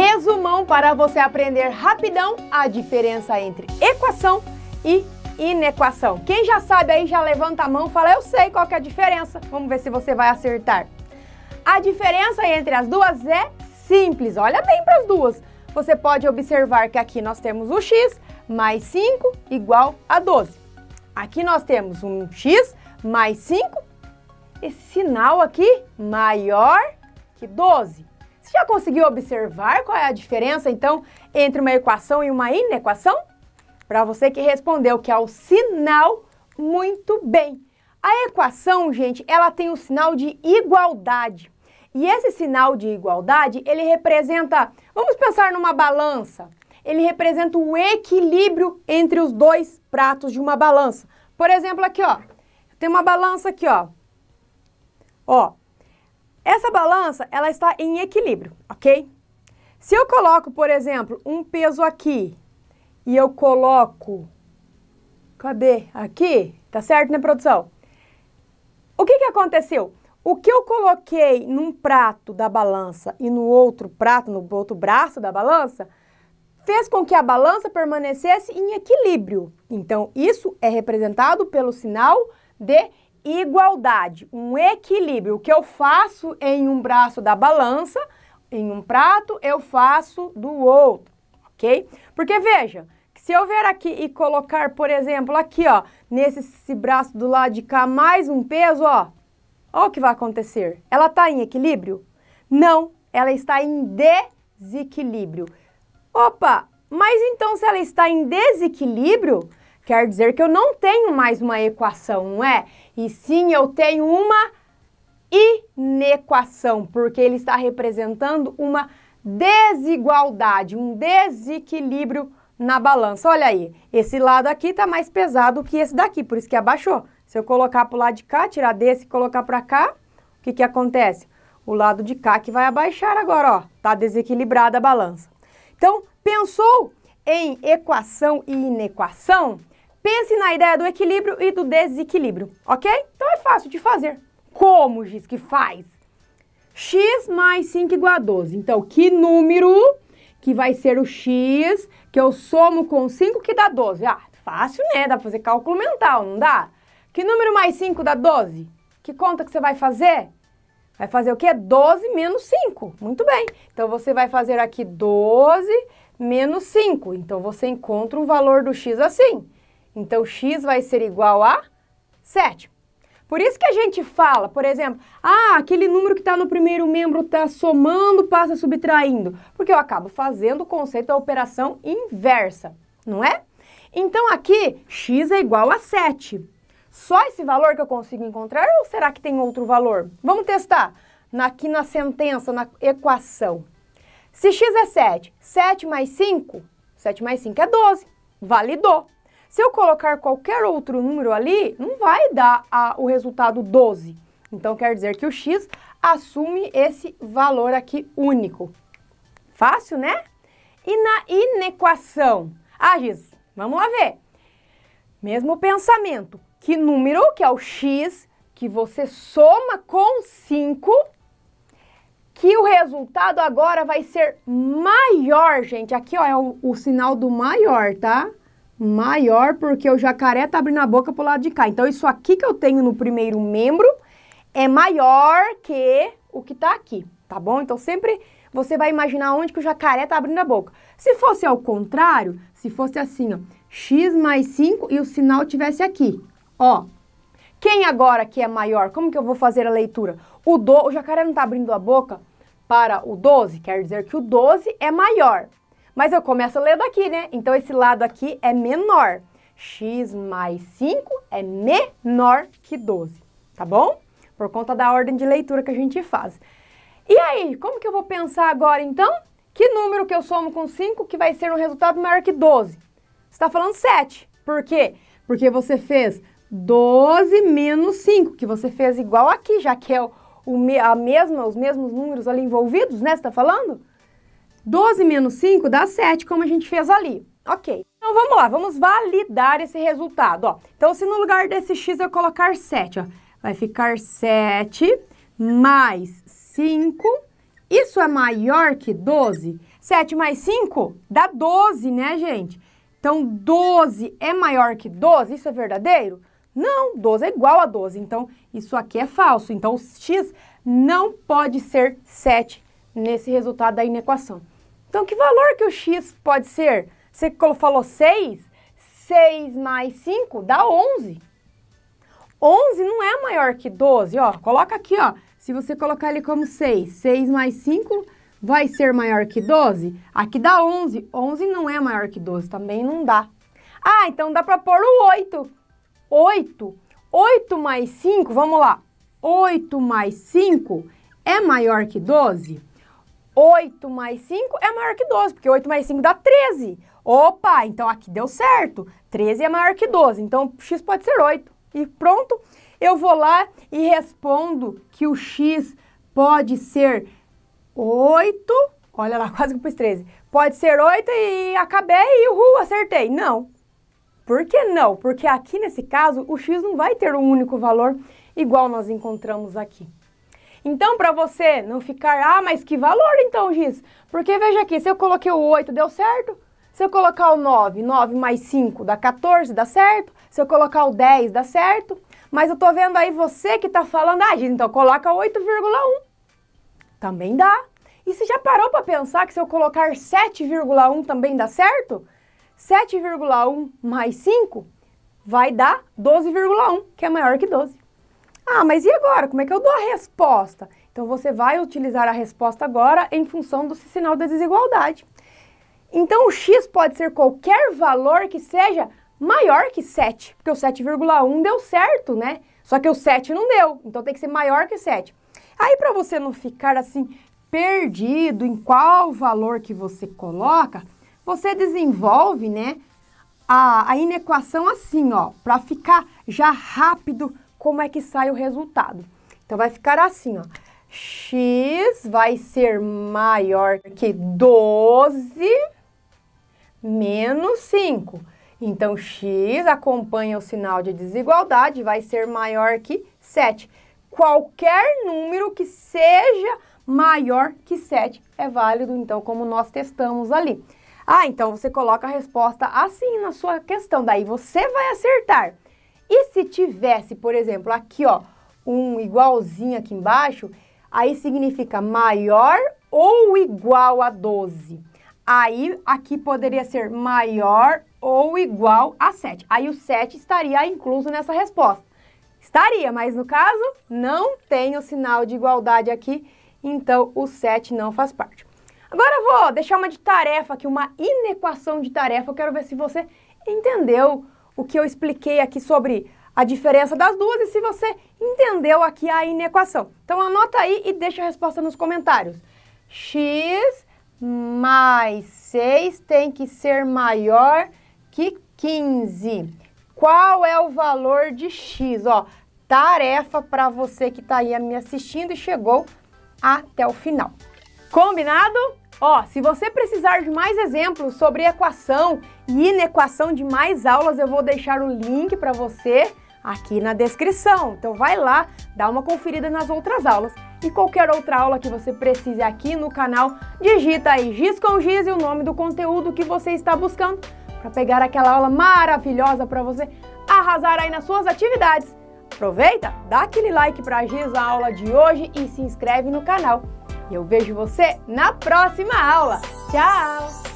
resumão para você aprender rapidão a diferença entre equação e inequação. Quem já sabe aí já levanta a mão e fala: "Eu sei qual é a diferença". Vamos ver se você vai acertar. A diferença entre as duas é simples. Olha bem para as duas. Você pode observar que aqui nós temos o x mais 5 igual a 12. Aqui nós temos um x mais 5, esse sinal aqui maior que 12. Você já conseguiu observar qual é a diferença, então, entre uma equação e uma inequação? Para você que respondeu que é o sinal, muito bem. A equação, gente, ela tem o um sinal de igualdade. E esse sinal de igualdade, ele representa, vamos pensar numa balança, ele representa o equilíbrio entre os dois pratos de uma balança. Por exemplo, aqui, ó, tem uma balança aqui, ó. Ó, essa balança, ela está em equilíbrio, ok? Se eu coloco, por exemplo, um peso aqui e eu coloco, cadê? Aqui, tá certo, né, produção? O que, que aconteceu? O que eu coloquei num prato da balança e no outro prato, no outro braço da balança, fez com que a balança permanecesse em equilíbrio. Então, isso é representado pelo sinal de igualdade, um equilíbrio. O que eu faço em um braço da balança, em um prato, eu faço do outro, ok? Porque veja, se eu vier aqui e colocar, por exemplo, aqui, ó, nesse braço do lado de cá, mais um peso, ó, ó o que vai acontecer. Ela está em equilíbrio? Não, ela está em desequilíbrio. Opa, mas então se ela está em desequilíbrio, Quer dizer que eu não tenho mais uma equação, não é? E sim, eu tenho uma inequação, porque ele está representando uma desigualdade, um desequilíbrio na balança. Olha aí, esse lado aqui está mais pesado que esse daqui, por isso que abaixou. Se eu colocar para o lado de cá, tirar desse e colocar para cá, o que, que acontece? O lado de cá que vai abaixar agora, ó, está desequilibrada a balança. Então, pensou em equação e inequação? Pense na ideia do equilíbrio e do desequilíbrio, ok? Então é fácil de fazer. Como, Giz, que faz? x mais 5 igual a 12. Então, que número que vai ser o x que eu somo com 5 que dá 12? Ah, fácil, né? Dá pra fazer cálculo mental, não dá? Que número mais 5 dá 12? Que conta que você vai fazer? Vai fazer o quê? 12 menos 5. Muito bem. Então, você vai fazer aqui 12 menos 5. Então, você encontra o valor do x assim. Então, x vai ser igual a 7. Por isso que a gente fala, por exemplo, ah, aquele número que está no primeiro membro está somando, passa subtraindo. Porque eu acabo fazendo o conceito da operação inversa, não é? Então, aqui, x é igual a 7. Só esse valor que eu consigo encontrar ou será que tem outro valor? Vamos testar aqui na sentença, na equação. Se x é 7, 7 mais 5, 7 mais 5 é 12. Validou. Se eu colocar qualquer outro número ali, não vai dar a, o resultado 12. Então, quer dizer que o x assume esse valor aqui único. Fácil, né? E na inequação? Ah, Giz, vamos lá ver. Mesmo pensamento. Que número, que é o x, que você soma com 5, que o resultado agora vai ser maior, gente. Aqui, ó, é o, o sinal do maior, tá? Tá? maior porque o jacaré tá abrindo a boca pro lado de cá. Então, isso aqui que eu tenho no primeiro membro é maior que o que tá aqui, tá bom? Então, sempre você vai imaginar onde que o jacaré tá abrindo a boca. Se fosse ao contrário, se fosse assim, ó, x mais 5 e o sinal tivesse aqui, ó. Quem agora que é maior? Como que eu vou fazer a leitura? O, do, o jacaré não tá abrindo a boca para o 12, quer dizer que o 12 é maior. Mas eu começo a ler daqui, né? Então esse lado aqui é menor. x mais 5 é menor que 12, tá bom? Por conta da ordem de leitura que a gente faz. E aí, como que eu vou pensar agora então? Que número que eu somo com 5 que vai ser um resultado maior que 12? Você está falando 7. Por quê? Porque você fez 12 menos 5, que você fez igual aqui, já que é o, o, a mesma, os mesmos números ali envolvidos, né? Você está falando? 12 menos 5 dá 7, como a gente fez ali. Ok. Então vamos lá, vamos validar esse resultado. Ó. Então, se no lugar desse x eu colocar 7, ó, vai ficar 7 mais 5. Isso é maior que 12? 7 mais 5 dá 12, né, gente? Então, 12 é maior que 12? Isso é verdadeiro? Não, 12 é igual a 12. Então, isso aqui é falso. Então, o x não pode ser 7 nesse resultado da inequação. Então, que valor que o x pode ser? Você falou 6, 6 mais 5 dá 11. 11 não é maior que 12, ó. Coloca aqui, ó. Se você colocar ele como 6, 6 mais 5 vai ser maior que 12? Aqui dá 11. 11 não é maior que 12, também não dá. Ah, então dá para pôr o 8. 8. 8 mais 5, vamos lá. 8 mais 5 é maior que 12? 8 mais 5 é maior que 12, porque 8 mais 5 dá 13. Opa, então aqui deu certo. 13 é maior que 12, então x pode ser 8. E pronto, eu vou lá e respondo que o x pode ser 8, olha lá, quase que eu pus 13. Pode ser 8 e acabei e uhul, acertei. Não. Por que não? Porque aqui nesse caso o x não vai ter um único valor igual nós encontramos aqui. Então, para você não ficar, ah, mas que valor então, Giz? Porque veja aqui, se eu coloquei o 8, deu certo? Se eu colocar o 9, 9 mais 5 dá 14, dá certo? Se eu colocar o 10, dá certo? Mas eu tô vendo aí você que tá falando, ah, Giz, então coloca 8,1. Também dá. E você já parou para pensar que se eu colocar 7,1 também dá certo? 7,1 mais 5 vai dar 12,1, que é maior que 12. Ah, mas e agora? Como é que eu dou a resposta? Então você vai utilizar a resposta agora em função do sinal da desigualdade. Então o x pode ser qualquer valor que seja maior que 7, porque o 7,1 deu certo, né? Só que o 7 não deu, então tem que ser maior que 7. Aí para você não ficar assim perdido em qual valor que você coloca, você desenvolve, né, a, a inequação assim, ó, para ficar já rápido como é que sai o resultado. Então, vai ficar assim, ó. X vai ser maior que 12 menos 5. Então, X acompanha o sinal de desigualdade, vai ser maior que 7. Qualquer número que seja maior que 7 é válido, então, como nós testamos ali. Ah, então você coloca a resposta assim na sua questão, daí você vai acertar. E se tivesse, por exemplo, aqui, ó, um igualzinho aqui embaixo, aí significa maior ou igual a 12. Aí, aqui poderia ser maior ou igual a 7. Aí o 7 estaria incluso nessa resposta. Estaria, mas no caso, não tem o sinal de igualdade aqui, então o 7 não faz parte. Agora eu vou deixar uma de tarefa aqui, uma inequação de tarefa. Eu quero ver se você entendeu o que eu expliquei aqui sobre a diferença das duas e se você entendeu aqui a inequação. Então anota aí e deixa a resposta nos comentários. x mais 6 tem que ser maior que 15. Qual é o valor de x? Ó, tarefa para você que está aí me assistindo e chegou até o final. Combinado? Ó, se você precisar de mais exemplos sobre equação e inequação de mais aulas, eu vou deixar o link para você aqui na descrição. Então vai lá, dá uma conferida nas outras aulas. E qualquer outra aula que você precise aqui no canal, digita aí Giz com Giz e o nome do conteúdo que você está buscando para pegar aquela aula maravilhosa para você arrasar aí nas suas atividades. Aproveita, dá aquele like para a Giz a aula de hoje e se inscreve no canal. E eu vejo você na próxima aula. Tchau!